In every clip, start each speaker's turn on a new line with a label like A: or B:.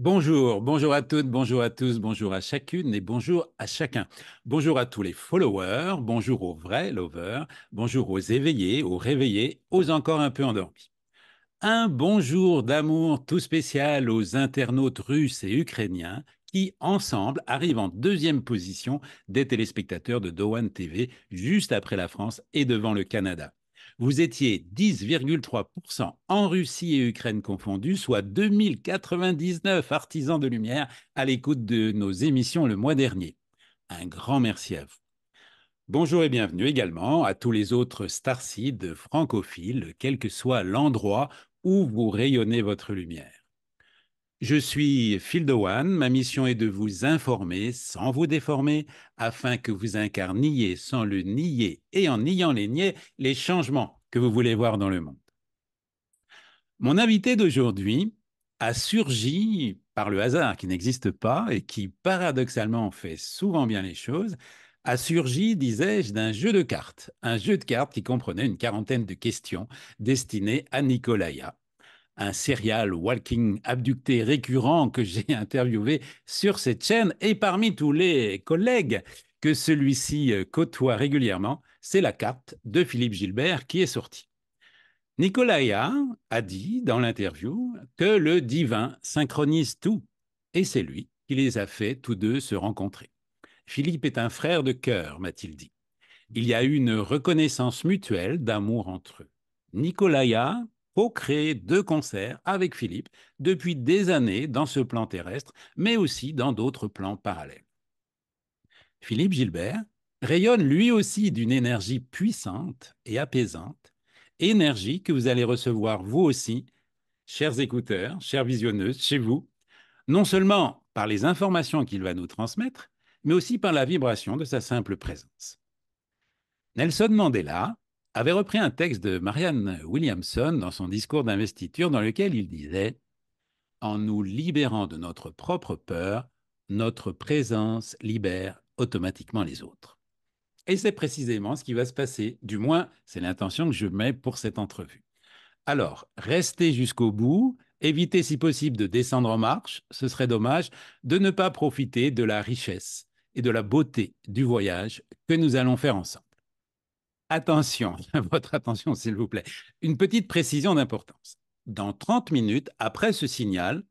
A: Bonjour, bonjour à toutes, bonjour à tous, bonjour à chacune et bonjour à chacun. Bonjour à tous les followers, bonjour aux vrais lovers, bonjour aux éveillés, aux réveillés, aux encore un peu endormis. Un bonjour d'amour tout spécial aux internautes russes et ukrainiens qui, ensemble, arrivent en deuxième position des téléspectateurs de Dowan TV, juste après la France et devant le Canada vous étiez 10,3% en Russie et Ukraine confondus, soit 2099 artisans de lumière à l'écoute de nos émissions le mois dernier. Un grand merci à vous. Bonjour et bienvenue également à tous les autres Starseeds francophiles, quel que soit l'endroit où vous rayonnez votre lumière. Je suis Phil Dewan, ma mission est de vous informer sans vous déformer afin que vous incarniez sans le nier et en niant les niais les changements que vous voulez voir dans le monde. Mon invité d'aujourd'hui a surgi par le hasard qui n'existe pas et qui paradoxalement fait souvent bien les choses, a surgi, disais-je, d'un jeu de cartes, un jeu de cartes qui comprenait une quarantaine de questions destinées à Nicolaïa un serial walking abducté récurrent que j'ai interviewé sur cette chaîne. Et parmi tous les collègues que celui-ci euh, côtoie régulièrement, c'est la carte de Philippe Gilbert qui est sortie. Nicolaïa a dit dans l'interview que le divin synchronise tout, et c'est lui qui les a fait tous deux se rencontrer. Philippe est un frère de cœur, m'a-t-il dit. Il y a eu une reconnaissance mutuelle d'amour entre eux. Nicolaïa pour créer deux concerts avec Philippe depuis des années dans ce plan terrestre, mais aussi dans d'autres plans parallèles. Philippe Gilbert rayonne lui aussi d'une énergie puissante et apaisante, énergie que vous allez recevoir vous aussi, chers écouteurs, chers visionneuses, chez vous, non seulement par les informations qu'il va nous transmettre, mais aussi par la vibration de sa simple présence. Nelson Mandela avait repris un texte de Marianne Williamson dans son discours d'investiture dans lequel il disait ⁇ En nous libérant de notre propre peur, notre présence libère automatiquement les autres. ⁇ Et c'est précisément ce qui va se passer, du moins c'est l'intention que je mets pour cette entrevue. Alors, restez jusqu'au bout, évitez si possible de descendre en marche, ce serait dommage, de ne pas profiter de la richesse et de la beauté du voyage que nous allons faire ensemble. Attention, votre attention s'il vous plaît. Une petite précision d'importance. Dans 30 minutes, après ce signal,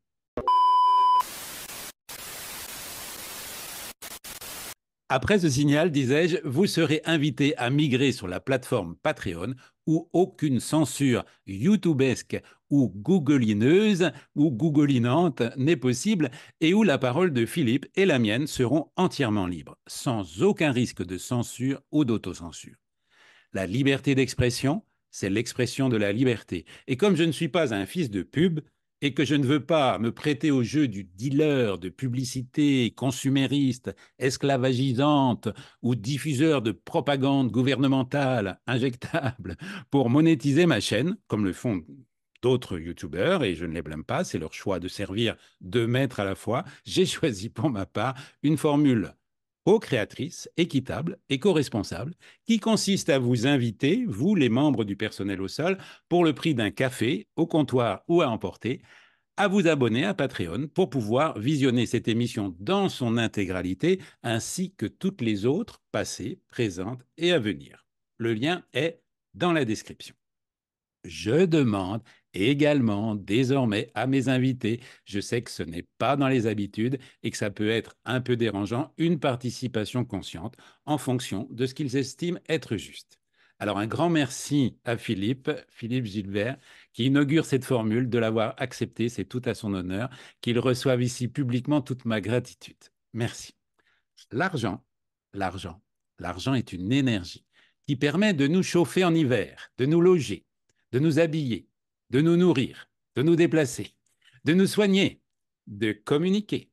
A: Après ce signal, disais-je, vous serez invité à migrer sur la plateforme Patreon où aucune censure youtubesque ou googolineuse ou googolinante n'est possible et où la parole de Philippe et la mienne seront entièrement libres, sans aucun risque de censure ou d'autocensure. La liberté d'expression, c'est l'expression de la liberté. Et comme je ne suis pas un fils de pub et que je ne veux pas me prêter au jeu du dealer de publicité consumériste, esclavagisante ou diffuseur de propagande gouvernementale injectable pour monétiser ma chaîne, comme le font d'autres youtubeurs, et je ne les blâme pas, c'est leur choix de servir deux maîtres à la fois, j'ai choisi pour ma part une formule créatrice équitable et co-responsable, qui consiste à vous inviter, vous les membres du personnel au sol, pour le prix d'un café, au comptoir ou à emporter, à vous abonner à Patreon pour pouvoir visionner cette émission dans son intégralité, ainsi que toutes les autres passées, présentes et à venir. Le lien est dans la description je demande également désormais à mes invités, je sais que ce n'est pas dans les habitudes et que ça peut être un peu dérangeant, une participation consciente en fonction de ce qu'ils estiment être juste. Alors un grand merci à Philippe, Philippe Gilbert, qui inaugure cette formule, de l'avoir acceptée, c'est tout à son honneur, qu'il reçoive ici publiquement toute ma gratitude. Merci. L'argent, l'argent, l'argent est une énergie qui permet de nous chauffer en hiver, de nous loger, de nous habiller, de nous nourrir, de nous déplacer, de nous soigner, de communiquer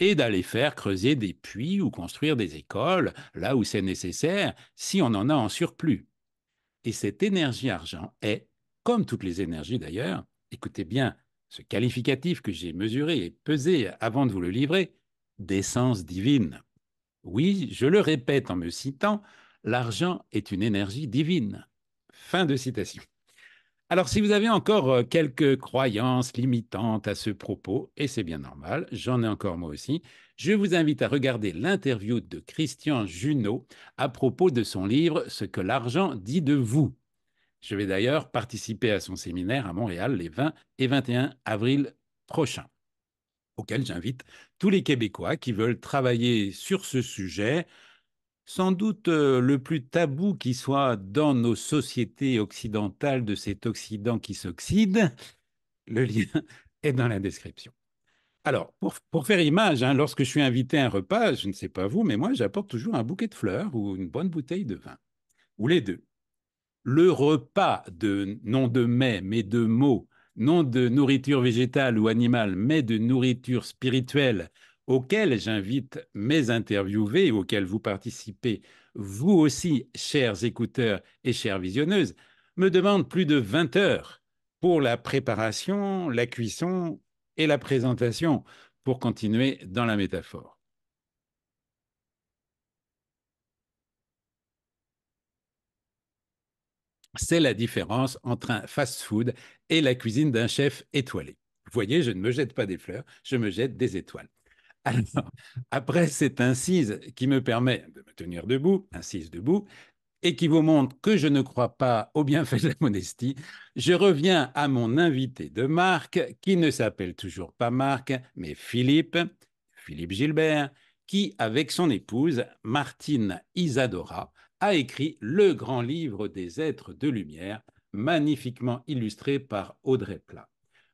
A: et d'aller faire creuser des puits ou construire des écoles là où c'est nécessaire si on en a en surplus. Et cette énergie argent est, comme toutes les énergies d'ailleurs, écoutez bien ce qualificatif que j'ai mesuré et pesé avant de vous le livrer, d'essence divine. Oui, je le répète en me citant, l'argent est une énergie divine. Fin de citation. Alors, si vous avez encore euh, quelques croyances limitantes à ce propos, et c'est bien normal, j'en ai encore moi aussi, je vous invite à regarder l'interview de Christian Junot à propos de son livre Ce que l'argent dit de vous. Je vais d'ailleurs participer à son séminaire à Montréal les 20 et 21 avril prochains, auquel j'invite tous les Québécois qui veulent travailler sur ce sujet sans doute euh, le plus tabou qui soit dans nos sociétés occidentales de cet Occident qui s'oxyde, le lien est dans la description. Alors, pour, faire image, hein, lorsque je suis invité à un repas, je ne sais pas vous, mais moi, j'apporte toujours un bouquet de fleurs ou une bonne bouteille de vin, ou les deux. Le repas de, non de mets, mais de mots, non de nourriture végétale ou animale, mais de nourriture spirituelle Auxquels j'invite mes interviewés, auxquels vous participez, vous aussi, chers écouteurs et chères visionneuses, me demande plus de 20 heures pour la préparation, la cuisson et la présentation, pour continuer dans la métaphore. C'est la différence entre un fast-food et la cuisine d'un chef étoilé. Vous voyez, je ne me jette pas des fleurs, je me jette des étoiles. Alors, après cette incise qui me permet de me tenir debout, incise debout, et qui vous montre que je ne crois pas au bienfait de la modestie, je reviens à mon invité de marque, qui ne s'appelle toujours pas Marc, mais Philippe, Philippe Gilbert, qui, avec son épouse, Martine Isadora, a écrit le grand livre des êtres de lumière, magnifiquement illustré par Audrey Plat.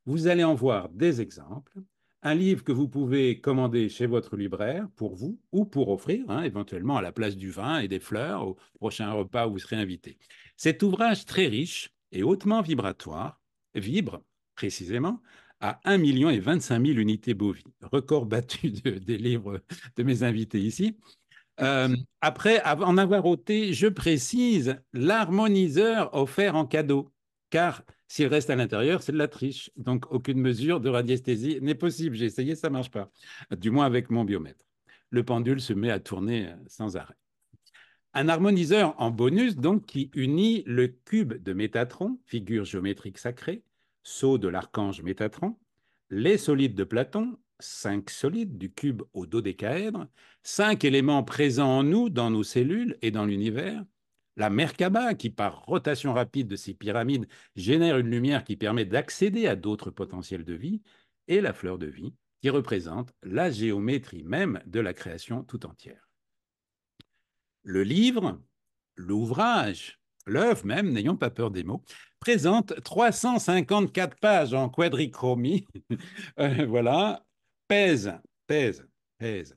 A: Vous allez en voir des exemples un livre que vous pouvez commander chez votre libraire pour vous ou pour offrir, hein, éventuellement à la place du vin et des fleurs au prochain repas où vous serez invité. Cet ouvrage très riche et hautement vibratoire vibre précisément à 1 million et unités bovies, record battu des livres de mes invités ici. Euh, après en avoir ôté, je précise l'harmoniseur offert en cadeau, car s'il reste à l'intérieur, c'est de la triche. Donc, aucune mesure de radiesthésie n'est possible. J'ai essayé, ça ne marche pas, du moins avec mon biomètre. Le pendule se met à tourner euh, sans arrêt. Un harmoniseur en bonus, donc, qui unit le cube de Métatron, figure géométrique sacrée, sceau de l'archange Métatron, les solides de Platon, cinq solides du cube au dodécaèdre, cinq éléments présents en nous, dans nos cellules et dans l'univers, la Merkaba, qui par rotation rapide de ses pyramides génère une lumière qui permet d'accéder à d'autres potentiels de vie, et la fleur de vie, qui représente la géométrie même de la création tout entière. Le livre, l'ouvrage, l'œuvre même, n'ayons pas peur des mots, présente 354 pages en quadrichromie, euh, voilà, pèse, pèse, pèse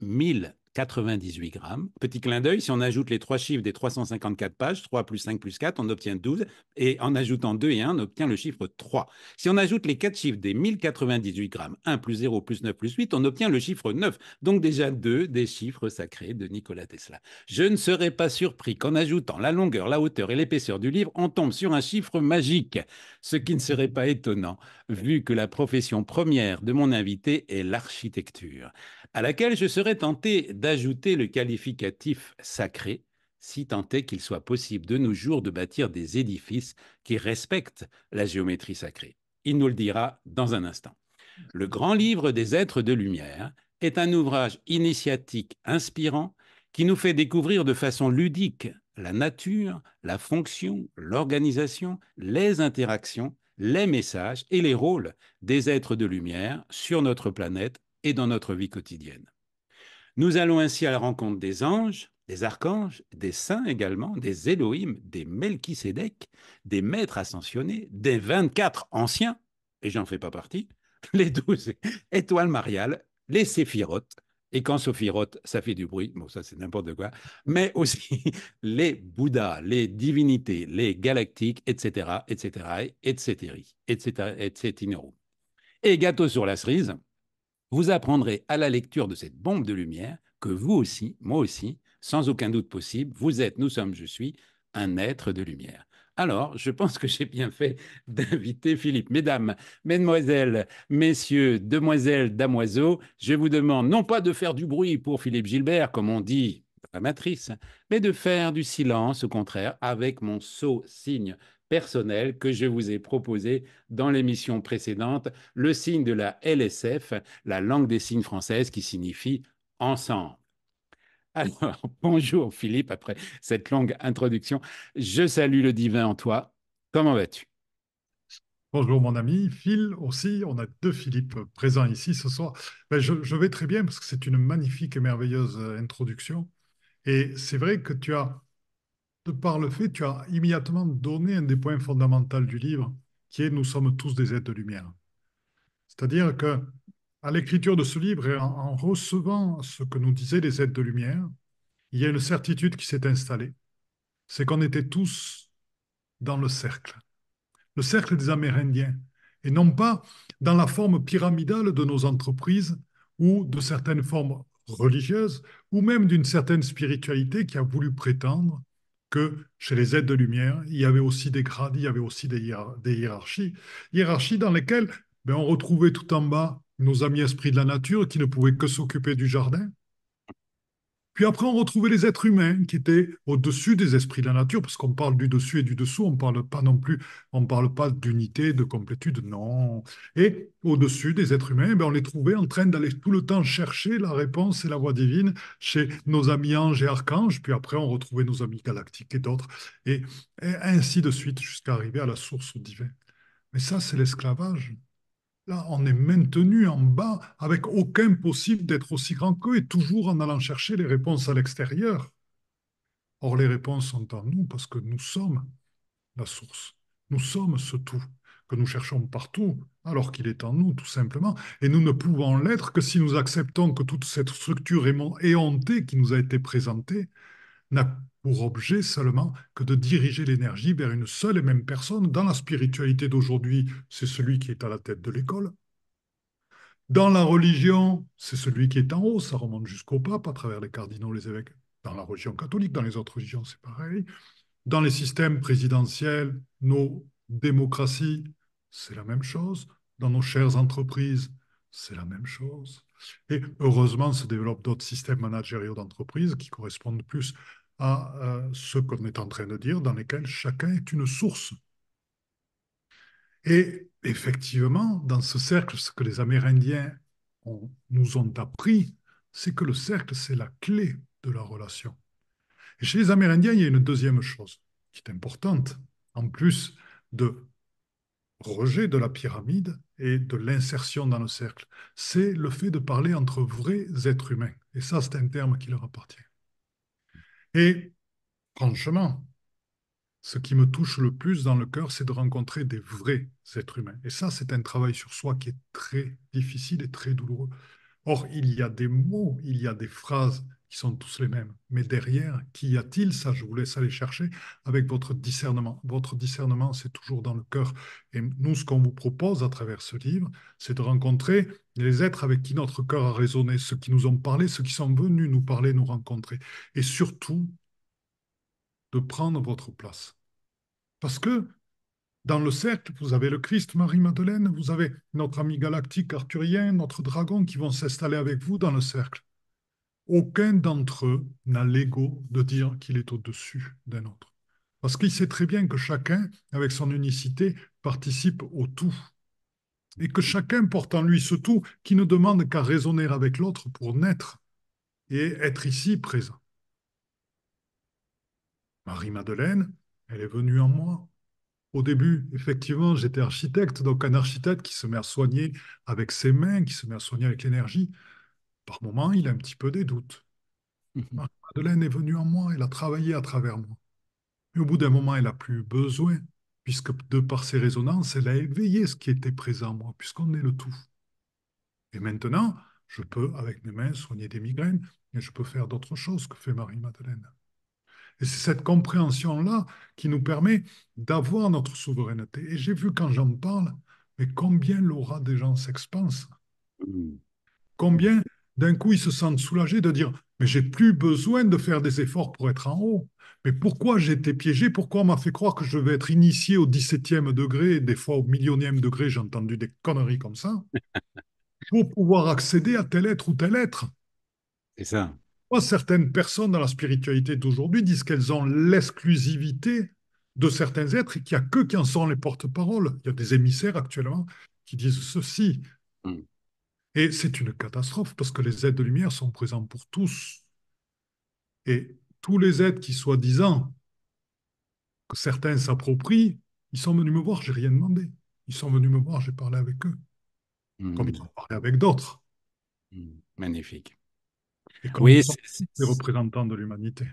A: 1000 98 grammes. Petit clin d'œil, si on ajoute les trois chiffres des 354 pages, 3 plus 5 plus 4, on obtient 12. Et en ajoutant 2 et 1, on obtient le chiffre 3. Si on ajoute les quatre chiffres des 1098 grammes, 1 plus 0 plus 9 plus 8, on obtient le chiffre 9. Donc déjà deux des chiffres sacrés de Nikola Tesla. Je ne serais pas surpris qu'en ajoutant la longueur, la hauteur et l'épaisseur du livre, on tombe sur un chiffre magique. Ce qui ne serait pas étonnant, vu que la profession première de mon invité est l'architecture, à laquelle je serais tenté d'ajouter le qualificatif sacré, si tant est qu'il soit possible de nos jours de bâtir des édifices qui respectent la géométrie sacrée. Il nous le dira dans un instant. Le grand livre des êtres de lumière est un ouvrage initiatique inspirant qui nous fait découvrir de façon ludique la nature, la fonction, l'organisation, les interactions, les messages et les rôles des êtres de lumière sur notre planète et dans notre vie quotidienne. Nous allons ainsi à la rencontre des anges, des archanges, des saints également, des Elohim, des Melchisedec, des maîtres ascensionnés, des 24 anciens, et j'en fais pas partie, les 12 étoiles mariales, les séphirotes, et quand Séphirotes, ça fait du bruit, bon ça c'est n'importe quoi, mais aussi les Bouddhas, les divinités, les galactiques, etc., etc., etc., etc., etc., etc. Et gâteau sur la cerise, vous apprendrez à la lecture de cette bombe de lumière que vous aussi, moi aussi, sans aucun doute possible, vous êtes, nous sommes, je suis, un être de lumière. Alors, je pense que j'ai bien fait d'inviter Philippe. Mesdames, mesdemoiselles, messieurs, demoiselles, damoiseaux, je vous demande non pas de faire du bruit pour Philippe Gilbert, comme on dit, dans la matrice, mais de faire du silence, au contraire, avec mon sceau signe personnel que je vous ai proposé dans l'émission précédente, le signe de la LSF, la langue des signes française qui signifie ensemble. Alors, bonjour Philippe, après cette longue introduction, je salue le divin en toi. Comment vas-tu
B: Bonjour mon ami, Phil aussi, on a deux Philippe présents ici ce soir. Ben, je, je, vais très bien parce que c'est une magnifique et merveilleuse introduction. Et c'est vrai que tu as de par le fait, tu as immédiatement donné un des points fondamentaux du livre, qui est Nous sommes tous des êtres de lumière. C'est-à-dire que, à l'écriture de ce livre et en, en, recevant ce que nous disaient les êtres de lumière, il y a une certitude qui s'est installée. C'est qu'on était tous dans le cercle, le cercle des Amérindiens, et non pas dans la forme pyramidale de nos entreprises ou de certaines formes religieuses, ou même d'une certaine spiritualité qui a voulu prétendre que chez les aides de lumière, il y avait aussi des grades, il y avait aussi des, hiérarchies, hiérarchies dans lesquelles ben, on retrouvait tout en bas nos amis esprits de la nature qui ne pouvaient que s'occuper du jardin, puis après, on retrouvait les êtres humains qui étaient au-dessus des esprits de la nature, parce qu'on parle du dessus et du dessous, on ne parle pas non plus, on parle pas d'unité, de complétude, non. Et au-dessus des êtres humains, eh ben, on les trouvait en train d'aller tout le temps chercher la réponse et la voie divine chez nos amis anges et archanges, puis après, on retrouvait nos amis galactiques et d'autres, et, et ainsi de suite, jusqu'à arriver à la source divine. Mais ça, c'est l'esclavage. Là, on est maintenu en bas avec aucun possible d'être aussi grand qu'eux et toujours en allant chercher les réponses à l'extérieur. Or, les réponses sont en nous parce que nous sommes la source. Nous sommes ce tout que nous cherchons partout, alors qu'il est en nous, tout simplement. Et nous ne pouvons l'être que si nous acceptons que toute cette structure éhontée qui nous a été présentée n'a pour objet seulement que de diriger l'énergie vers une seule et même personne. Dans la spiritualité d'aujourd'hui, c'est celui qui est à la tête de l'école. Dans la religion, c'est celui qui est en haut, ça remonte jusqu'au pape à travers les cardinaux, les évêques. Dans la religion catholique, dans les autres religions, c'est pareil. Dans les systèmes présidentiels, nos démocraties, c'est la même chose. Dans nos chères entreprises, c'est la même chose. Et heureusement, se développent d'autres systèmes managériaux d'entreprise qui correspondent plus à euh, ce qu'on est en train de dire, dans lesquels chacun est une source. Et effectivement, dans ce cercle, ce que les Amérindiens nous ont appris, c'est que le cercle, c'est la clé de la relation. Et chez les Amérindiens, il y a une deuxième chose qui est importante, en plus de rejet de la pyramide et de l'insertion dans le cercle, c'est le fait de parler entre vrais êtres humains. Et ça, c'est un terme qui leur appartient. Et franchement, ce qui me touche le plus dans le cœur, c'est de rencontrer des vrais êtres humains. Et ça, c'est un travail sur soi qui est très difficile et très douloureux. Or, il y a des mots, il y a des phrases, qui sont tous les mêmes. Mais derrière, qui y a-t-il Ça, je vous laisse aller chercher avec votre discernement. Votre discernement, c'est toujours dans le cœur. Et nous, ce qu'on vous propose à travers ce livre, c'est de rencontrer les êtres avec qui notre cœur a résonné, ceux qui nous ont parlé, ceux qui sont venus nous parler, nous rencontrer. Et surtout, de prendre votre place. Parce que dans le cercle, vous avez le Christ, Marie-Madeleine, vous avez notre ami galactique arthurien, notre dragon qui vont s'installer avec vous dans le cercle aucun d'entre eux n'a l'ego de dire qu'il est au-dessus d'un autre. Parce qu'il sait très bien que chacun, avec son unicité, participe au tout. Et que chacun porte en lui ce tout qui ne demande qu'à raisonner avec l'autre pour naître et être ici présent. Marie-Madeleine, elle est venue en moi. Au début, effectivement, j'étais architecte, donc un architecte qui se met à soigner avec ses mains, qui se met à soigner avec l'énergie. Par moments, il a un petit peu des doutes. Mhm. Marie-Madeleine est venue en moi, elle a travaillé à travers moi. Mais au bout d'un moment, elle n'a plus besoin, puisque de par ses résonances, elle a éveillé ce qui était présent en moi, puisqu'on est le tout. Et maintenant, je peux, avec mes mains, soigner des migraines, mais je peux faire d'autres choses que fait Marie-Madeleine. Et c'est cette compréhension-là qui nous permet d'avoir notre souveraineté. Et j'ai vu quand j'en parle, mais combien l'aura des gens s'expanse. Mm. Combien d'un coup, ils se sentent soulagés de dire Mais j'ai plus besoin de faire des efforts pour être en haut. Mais pourquoi j'ai été piégé Pourquoi on m'a fait croire que je vais être initié au 17e degré Des fois, au millionième degré, j'ai entendu des conneries comme ça. pour pouvoir accéder à tel être ou tel être. C'est ça. certaines personnes dans la spiritualité d'aujourd'hui disent qu'elles ont l'exclusivité de certains êtres et qu'il n'y a que qui en sont les porte parole Il y a des émissaires actuellement qui disent ceci. Mm. Et c'est une catastrophe parce que les aides de lumière sont présentes pour tous. Et tous les aides qui, soi-disant, que certains s'approprient, ils sont venus me voir, j'ai rien demandé. Ils sont venus me voir, j'ai parlé avec eux, mmh. comme ils ont parlé avec d'autres.
A: Mmh. Magnifique. Et comme oui,
B: les représentants de l'humanité.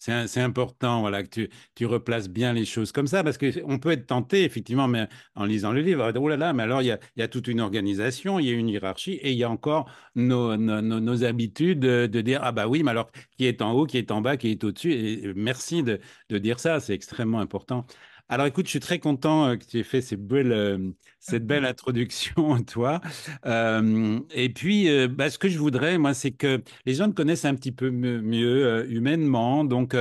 A: C'est important voilà, que tu, replaces bien les choses comme ça, parce qu'on peut être tenté, effectivement, mais en lisant le livre, oh là là, mais alors il y a, toute une organisation, il y a une hiérarchie, et il y a encore nos, habitudes de, dire, ah bah oui, mais alors qui est en haut, qui est en bas, qui est au-dessus, et merci de, de dire ça, c'est extrêmement important. Alors écoute, je suis très content euh, que tu aies fait euh, cette belle introduction, toi. Euh, et puis, bah, ce que je voudrais, moi, c'est que les gens te connaissent un petit peu mieux, humainement. Donc,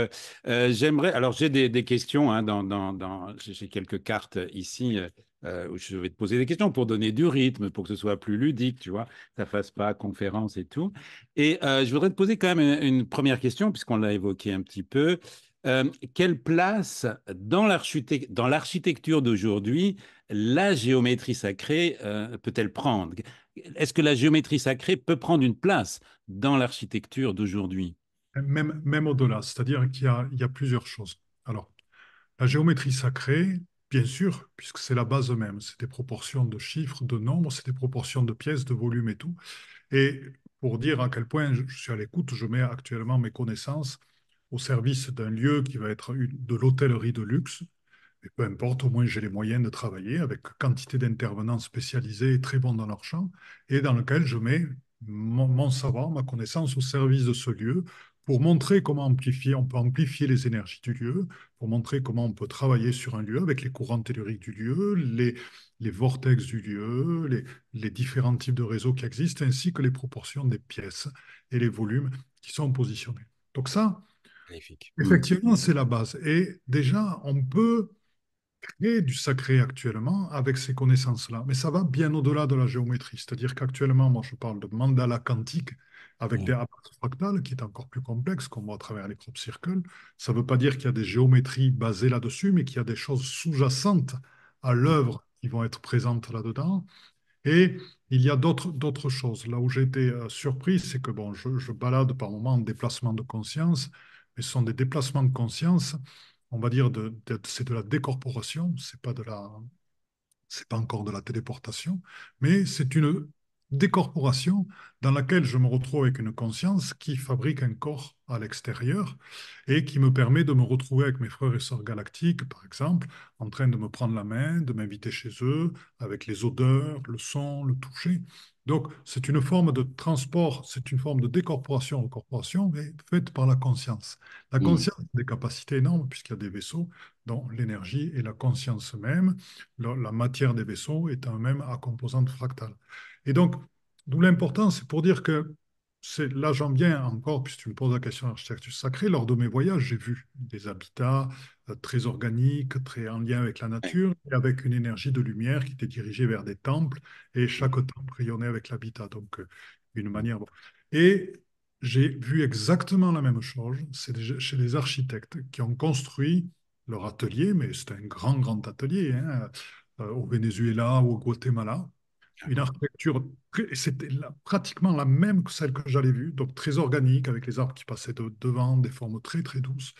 A: j'aimerais. Alors, j'ai des, questions. Hein, dans, j'ai quelques cartes ici. où je vais te poser des questions pour donner du rythme, pour que ce soit plus ludique, tu vois, ça fasse pas conférence et tout. Et je voudrais te poser quand même une, une première question, puisqu'on l'a évoqué un petit peu. Euh, quelle place dans l'architecture d'aujourd'hui la géométrie sacrée euh, peut-elle prendre Est-ce que la géométrie sacrée peut prendre une place dans l'architecture d'aujourd'hui
B: même, au-delà, c'est-à-dire qu'il y, y, a plusieurs choses. Alors, la géométrie sacrée, bien sûr, puisque c'est la base même, c'est des proportions de chiffres, de nombres, c'est des proportions de pièces, de volumes et tout. Et pour dire à quel point je suis à l'écoute, je mets actuellement mes connaissances au service d'un lieu qui va être de l'hôtellerie de luxe. mais peu importe, au moins j'ai les moyens de travailler avec quantité d'intervenants spécialisés et très bons dans leur champ, et dans lequel je mets mon, savoir, ma connaissance au service de ce lieu pour montrer comment amplifier, on peut amplifier les énergies du lieu, pour montrer comment on peut travailler sur un lieu avec les courants telluriques du lieu, les, les vortex du lieu, les, les, différents types de réseaux qui existent, ainsi que les proportions des pièces et les volumes qui sont positionnés. Donc ça, Mm. Effectivement, c'est la base. Et déjà, on peut créer du sacré actuellement avec ces connaissances-là. Mais ça va bien au-delà de la géométrie. C'est-à-dire qu'actuellement, moi, je parle de mandala quantique avec mm. des apports fractales, qui est encore plus complexe, qu'on voit à travers les crop circles. Ça ne veut pas dire qu'il y a des géométries basées là-dessus, mais qu'il y a des choses sous-jacentes à l'œuvre qui vont être présentes là-dedans. Et il y a d'autres choses. Là où j'ai été euh, surpris, c'est que bon, je balade par moments en déplacement de conscience ce sont des déplacements de conscience, on va dire, c'est de la décorporation, c'est pas de c'est pas encore de la téléportation, mais c'est une décorporation dans laquelle je me retrouve avec une conscience qui fabrique un corps à l'extérieur et qui me permet de me retrouver avec mes frères et sœurs galactiques, par exemple, en train de me prendre la main, de m'inviter chez eux, avec les odeurs, le son, le toucher. Donc, c'est une forme de transport, c'est une forme de décorporation en corporation, mais faite par la conscience. La mm. conscience a des capacités énormes, puisqu'il y a des vaisseaux dont l'énergie et la conscience même, la, matière des vaisseaux est même à composante fractale. Et donc, d'où l'importance, c'est pour dire que là j'en viens encore, puisque tu me poses la question d'architecture sacrée, lors de mes voyages, j'ai vu des habitats euh, très organiques, très en lien avec la nature, et avec une énergie de lumière qui était dirigée vers des temples, et chaque temple rayonnait avec l'habitat, donc euh, une manière... Et j'ai vu exactement la même chose chez les architectes qui ont construit leur atelier, mais c'est un grand, grand atelier, hein, euh, au Venezuela ou au Guatemala, une architecture, c'était pratiquement la même que celle que j'avais vue, donc très organique, avec les arbres qui passaient devant, des formes très très douces.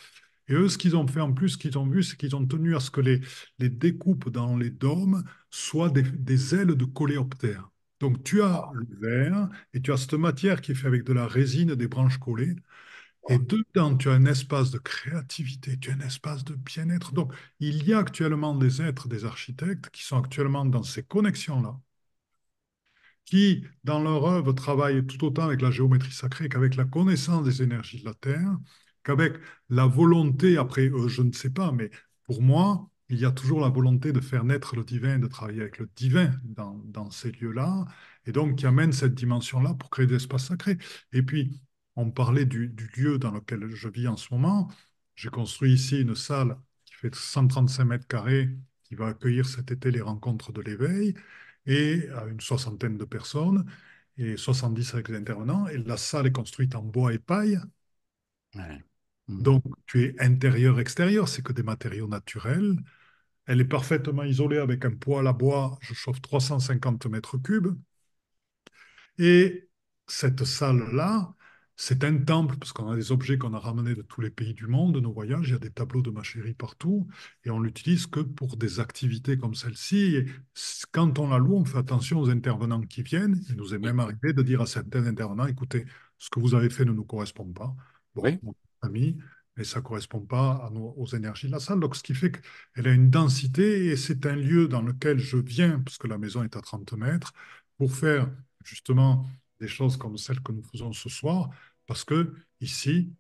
B: Et eux, ce qu'ils ont fait en plus, ce qu'ils ont vu, c'est qu'ils ont tenu à ce que les, les découpes dans les dômes soient des, ailes de coléoptères. Donc tu as le verre et tu as cette matière qui est faite avec de la résine, des branches collées. Et dedans, tu as un espace de créativité, tu as un espace de bien-être. Donc, il y a actuellement des êtres, des architectes qui sont actuellement dans ces connexions-là, qui, dans leur œuvre, travaillent tout autant avec la géométrie sacrée qu'avec la connaissance des énergies de la Terre, qu'avec la volonté, après, euh, je ne sais pas, mais pour moi, il y a toujours la volonté de faire naître le divin, de travailler avec le divin dans, ces lieux-là, et donc qui amène cette dimension-là pour créer des espaces sacrés. Et puis, on parlait du, du lieu dans lequel je vis en ce moment. J'ai construit ici une salle qui fait 135 mètres carrés, qui va accueillir cet été les rencontres de l'éveil et à une soixantaine de personnes et 70 avec les intervenants. Et la salle est construite en bois et paille. Mm-hmm. Donc, tu es intérieur-extérieur, c'est que des matériaux naturels. Elle est parfaitement isolée avec un poêle à bois. Je chauffe 350 mètres cubes. Et cette salle-là, c'est un temple, parce qu'on a des objets qu'on a ramenés de tous les pays du monde, de nos voyages, il y a des tableaux de ma chérie partout, et on l'utilise que pour des activités comme celle-ci. Quand on la loue, on fait attention aux intervenants qui viennent. Il nous est même arrivé de dire à certains intervenants, écoutez, ce que vous avez fait ne nous correspond pas. Bon, mon ami, mais ça ne correspond pas aux énergies de la salle. Donc, ce qui fait qu'elle a une densité, et c'est un lieu dans lequel je viens, parce que la maison est à 30 mètres, pour faire justement des choses comme celles que nous faisons ce soir, parce que ici,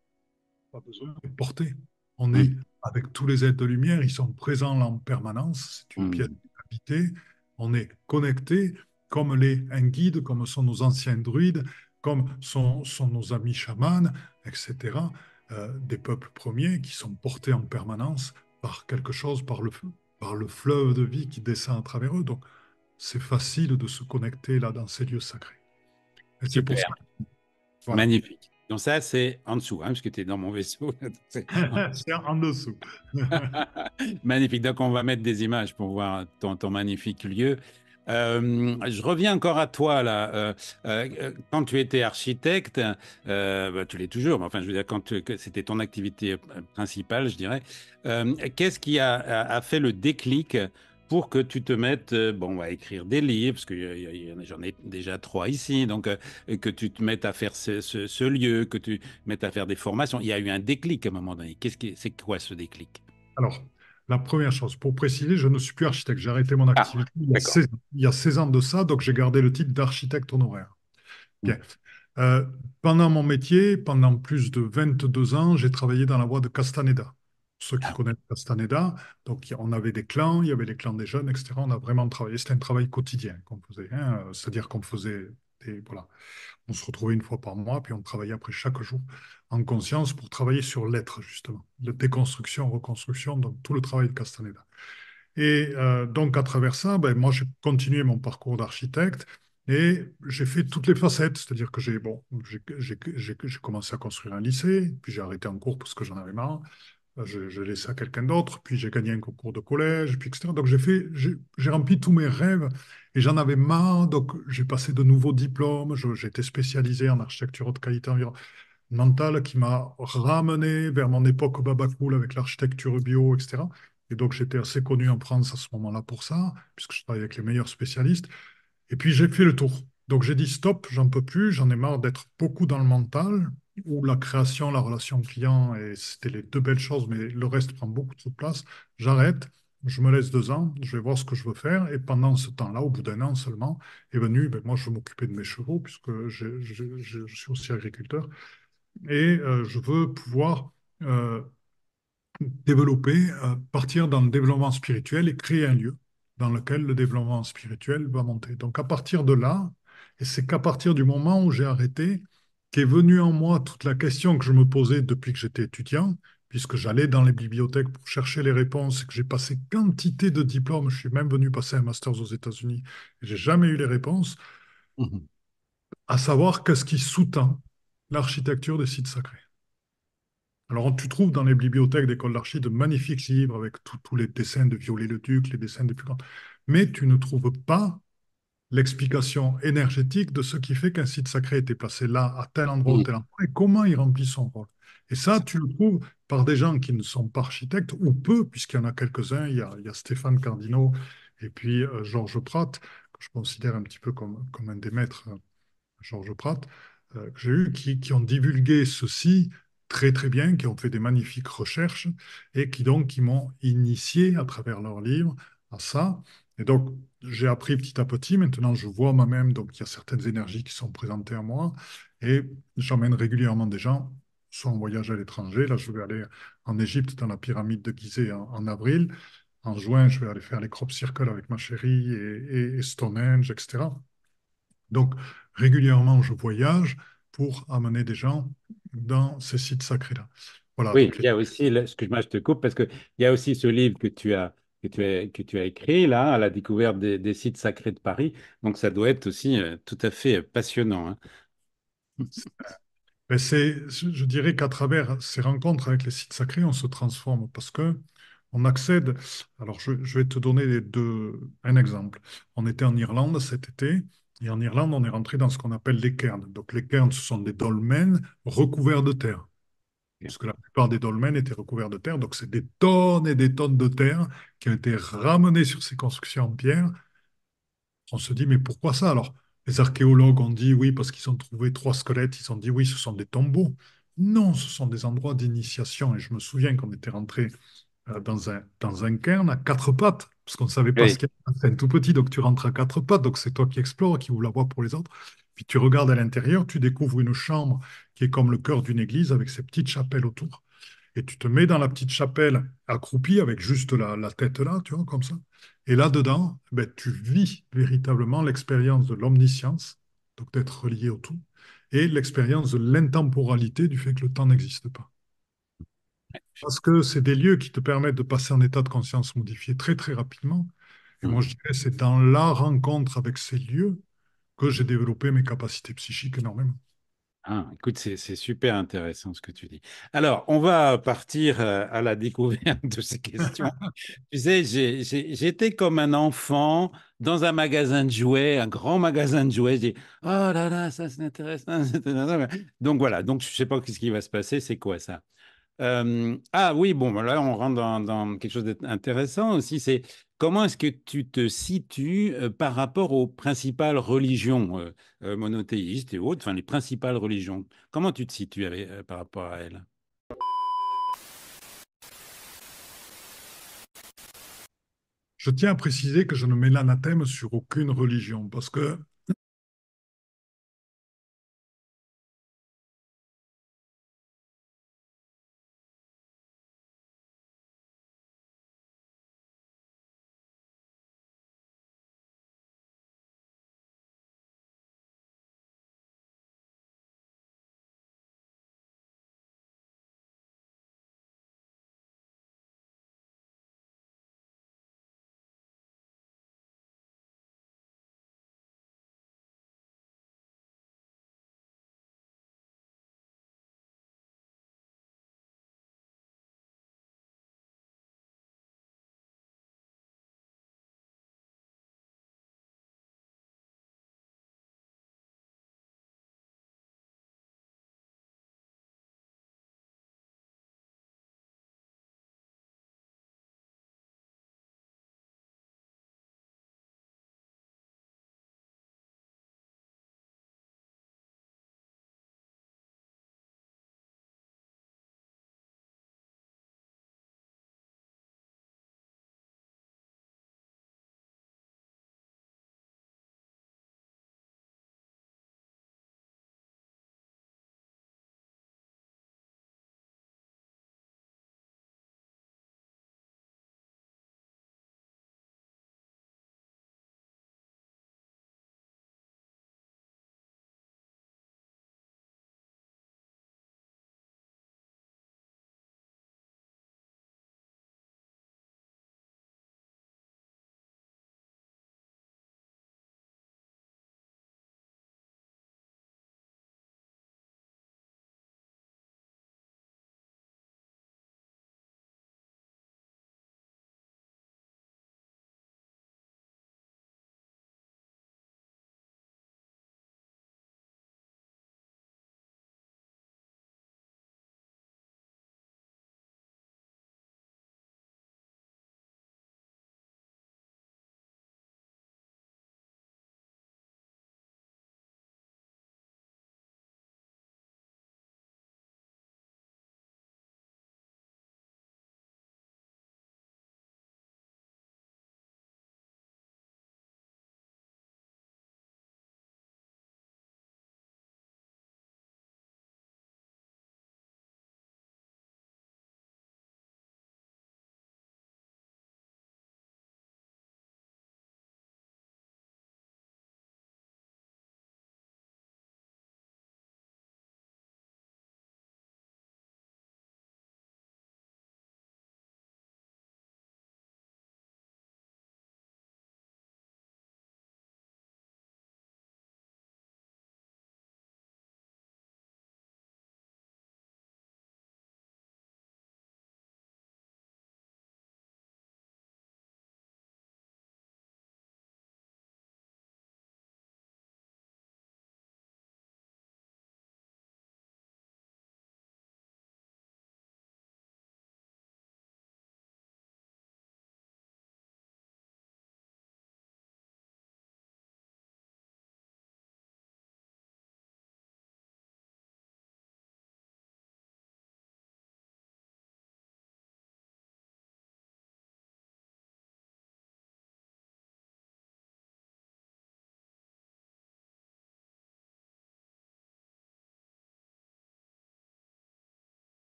B: pas besoin de porter. On est avec tous les êtres de lumière, ils sont présents en permanence, c'est une mm. pièce habitée, on est connecté comme les un comme sont nos anciens druides, comme sont, sont nos amis chamans, etc., euh, des peuples premiers qui sont portés en permanence par quelque chose, par le, par le fleuve de vie qui descend à travers eux. Donc, c'est facile de se connecter là dans ces lieux sacrés. C'est pour ça.
A: Magnifique. Donc ça, c'est en dessous, hein, parce que tu es dans mon vaisseau. c'est
B: en dessous.
A: magnifique. Donc on va mettre des images pour voir ton, magnifique lieu. Euh, je reviens encore à toi là. Euh, euh, quand tu étais architecte, bah, tu l'es toujours, mais enfin, je veux dire, quand c'était ton activité principale, je dirais. Qu'est-ce qui a, a, fait le déclic pour que tu te mettes euh, bon, à écrire des livres, parce que euh, j'en ai déjà trois ici, donc euh, que tu te mettes à faire ce, lieu, que tu mettes à faire des formations. Il y a eu un déclic à un moment donné. Qu'est-ce que c'est quoi ce déclic
B: Alors, la première chose, pour préciser, je ne suis plus architecte. J'ai arrêté mon ah, activité il, y a 16, ans de ça, donc j'ai gardé le titre d'architecte honoraire. Mmh. pendant mon métier, pendant plus de 22 ans, j'ai travaillé dans la voie de Castaneda ceux qui ah. connaissent Castaneda. Donc, on avait des clans, il y avait les clans des jeunes, etc. On a vraiment travaillé. C'était un travail quotidien qu'on faisait. Hein. C'est-à-dire qu'on faisait des. Voilà. On se retrouvait une fois par mois, puis on travaillait après chaque jour en conscience pour travailler sur l'être, justement. La déconstruction, reconstruction, donc tout le travail de Castaneda. Et euh, donc, à travers ça, ben, moi, j'ai continué mon parcours d'architecte. Et j'ai fait toutes les facettes, c'est-à-dire que j'ai bon, j'ai commencé à construire un lycée, puis j'ai arrêté en cours parce que j'en avais marre je, je laissais à quelqu'un d'autre, puis j'ai gagné un concours de collège, puis etc. Donc j'ai fait, j'ai rempli tous mes rêves et j'en avais marre. Donc j'ai passé de nouveaux diplômes, j'étais spécialisé en architecture de qualité environnementale qui m'a ramené vers mon époque au Babacool avec l'architecture bio, etc. Et donc j'étais assez connu en France à ce moment-là pour ça, puisque je travaillais avec les meilleurs spécialistes. Et puis j'ai fait le tour. Donc j'ai dit stop, j'en peux plus, j'en ai marre d'être beaucoup dans le mental, où la création, la relation client, et c'était les deux belles choses, mais le reste prend beaucoup de place. J'arrête, je me laisse deux ans, je vais voir ce que je veux faire. Et pendant ce temps-là, au bout d'un an seulement, est eh venu, ben, ben, moi, je vais m'occuper de mes chevaux, puisque je, suis aussi agriculteur. Et euh, je veux pouvoir euh, développer, euh, partir dans le développement spirituel et créer un lieu dans lequel le développement spirituel va monter. Donc à partir de là, et c'est qu'à partir du moment où j'ai arrêté, est venue en moi toute la question que je me posais depuis que j'étais étudiant, puisque j'allais dans les bibliothèques pour chercher les réponses, et que j'ai passé quantité de diplômes, je suis même venu passer un master aux États-Unis, et j'ai jamais eu les réponses, mhm. à savoir qu'est-ce qui sous-tend l'architecture des sites sacrés. Alors, tu trouves dans les bibliothèques d'école d'archi de magnifiques livres avec tous les dessins de Viollet-le-Duc, les dessins des plus grands, mais tu ne trouves pas l'explication énergétique de ce qui fait qu'un site sacré était placé là, à tel endroit, à tel endroit, et comment il remplit son rôle. Et ça, tu le trouves par des gens qui ne sont pas architectes, ou peu, puisqu'il y en a quelques-uns. Il, y a Stéphane Cardino et puis euh, Georges Pratt, que je considère un petit peu comme, comme un des maîtres, euh, Georges Pratt, euh, que j'ai eu, qui, ont divulgué ceci très très bien, qui ont fait des magnifiques recherches, et qui donc qui m'ont initié à travers leurs livres à ça. Et donc, j'ai appris petit à petit. Maintenant, je vois moi-même, donc il y a certaines énergies qui sont présentées à moi. Et j'emmène régulièrement des gens, soit en voyage à l'étranger. Là, je vais aller en Égypte, dans la pyramide de Gizeh en, avril. En juin, je vais aller faire les crop circles avec ma chérie et, Stonehenge, etc. Donc, régulièrement, je voyage pour amener des gens dans ces sites sacrés-là. oui, il y a
A: aussi, excuse-moi, je te coupe, parce qu'il y a aussi ce livre que tu as que tu as, que tu as là, à la découverte des, sites sacrés de Paris. Donc ça doit être aussi euh, tout à fait euh, passionnant. Hein.
B: je dirais qu'à travers ces rencontres avec les sites sacrés, on se transforme parce que on accède. Alors je, je vais te donner deux, un exemple. On était en Irlande cet été. Et en Irlande, on est rentré dans ce qu'on appelle les cairns. Donc les cairns, ce sont des dolmens recouverts de terre. Puisque la plupart des dolmens étaient recouverts de terre, donc c'est des tonnes et des tonnes de terre qui ont été ramenées sur ces constructions en pierre. On se dit, mais pourquoi ça Alors, les archéologues ont dit oui, parce qu'ils ont trouvé trois squelettes, ils ont dit oui, ce sont des tombeaux. Non, ce sont des endroits d'initiation. Et je me souviens qu'on était rentré euh, dans un, dans un cairn à quatre pattes, parce qu'on ne savait pas ce qu'il y avait. C'est tout petit, donc tu rentres à quatre pattes, donc c'est toi qui explores, qui voulais la voie pour les autres. Puis tu regardes à l'intérieur, tu découvres une chambre qui est comme le cœur d'une église avec ses petites chapelles autour. Et tu te mets dans la petite chapelle accroupie avec juste la, tête là, tu vois, comme ça. Et là-dedans, ben, tu vis véritablement l'expérience de l'omniscience, donc d'être relié au tout, et l'expérience de l'intemporalité du fait que le temps n'existe pas. Parce que c'est des lieux qui te permettent de passer en état de conscience modifié très très rapidement. Et mmh. moi je dirais c'est dans la rencontre avec ces lieux que j'ai développé mes capacités psychiques
A: énormément. Ah, écoute, c'est super intéressant ce que tu dis. Alors, on va partir euh, à la découverte de ces questions. tu sais, j'étais comme un enfant dans un magasin de jouets, un grand magasin de jouets. J'ai oh là là, ça c'est intéressant. Donc voilà, donc je ne sais pas ce qui va se passer, c'est quoi ça euh, ah oui, bon, ben là, on rentre dans, dans quelque chose d'intéressant aussi. C'est Comment est-ce que tu te situes par rapport aux principales religions monothéistes et autres, enfin les principales religions Comment tu te situes par rapport à elles
B: Je tiens à préciser que je ne mets l'anathème sur aucune religion parce que